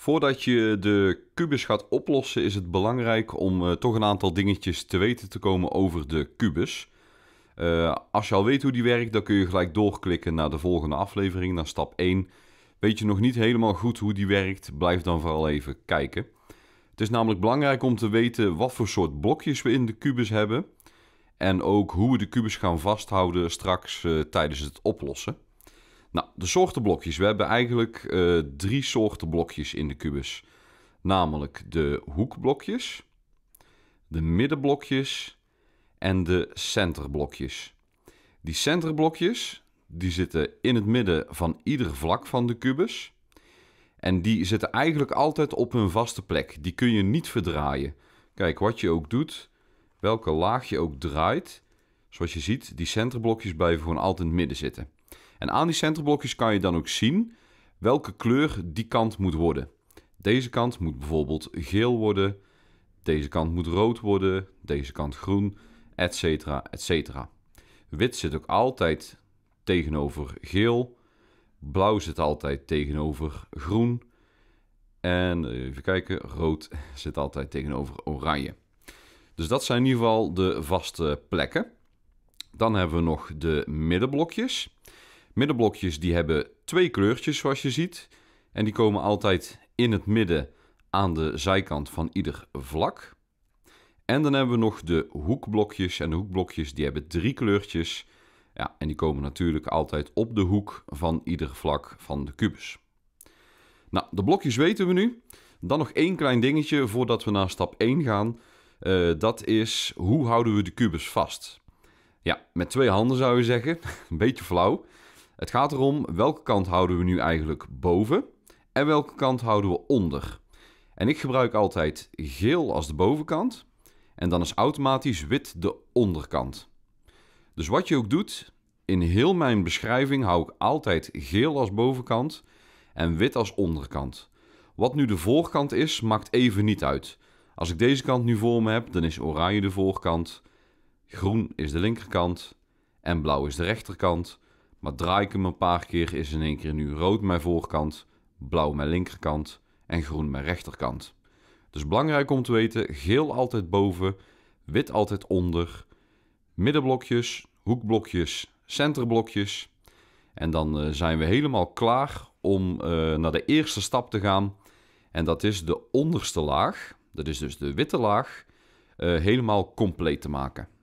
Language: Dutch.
Voordat je de kubus gaat oplossen is het belangrijk om eh, toch een aantal dingetjes te weten te komen over de kubus. Eh, als je al weet hoe die werkt, dan kun je gelijk doorklikken naar de volgende aflevering, naar stap 1. Weet je nog niet helemaal goed hoe die werkt, blijf dan vooral even kijken. Het is namelijk belangrijk om te weten wat voor soort blokjes we in de kubus hebben. En ook hoe we de kubus gaan vasthouden straks eh, tijdens het oplossen. Nou, de soorten blokjes. We hebben eigenlijk eh, drie soorten blokjes in de kubus. Namelijk de hoekblokjes, de middenblokjes en de centerblokjes. Die centerblokjes die zitten in het midden van ieder vlak van de kubus. En die zitten eigenlijk altijd op hun vaste plek. Die kun je niet verdraaien. Kijk, wat je ook doet, welke laag je ook draait. Zoals je ziet, die centerblokjes blijven gewoon altijd in het midden zitten. En aan die centerblokjes kan je dan ook zien welke kleur die kant moet worden. Deze kant moet bijvoorbeeld geel worden, deze kant moet rood worden, deze kant groen, etc. etc. Wit zit ook altijd tegenover geel, blauw zit altijd tegenover groen en eh, even kijken, rood zit altijd tegenover oranje. Dus dat zijn in ieder geval de vaste plekken. Dan hebben we nog de middenblokjes. Middenblokjes die hebben twee kleurtjes zoals je ziet. En die komen altijd in het midden aan de zijkant van ieder vlak. En dan hebben we nog de hoekblokjes. En de hoekblokjes die hebben drie kleurtjes. Ja, en die komen natuurlijk altijd op de hoek van ieder vlak van de kubus. Nou, de blokjes weten we nu. Dan nog één klein dingetje voordat we naar stap 1 gaan. Eh, dat is hoe houden we de kubus vast? Ja, met twee handen zou je zeggen. Een beetje flauw. Het gaat erom welke kant houden we nu eigenlijk boven en welke kant houden we onder. En ik gebruik altijd geel als de bovenkant en dan is automatisch wit de onderkant. Dus wat je ook doet, in heel mijn beschrijving hou ik altijd geel als bovenkant en wit als onderkant. Wat nu de voorkant is, maakt even niet uit. Als ik deze kant nu voor me heb, dan is oranje de voorkant, groen is de linkerkant en blauw is de rechterkant. Maar draai ik hem een paar keer is in één keer nu rood mijn voorkant, blauw mijn linkerkant en groen mijn rechterkant. Dus belangrijk om te weten, geel altijd boven, wit altijd onder, middenblokjes, hoekblokjes, centerblokjes. En dan eh, zijn we helemaal klaar om eh, naar de eerste stap te gaan. En dat is de onderste laag, dat is dus de witte laag, eh, helemaal compleet te maken.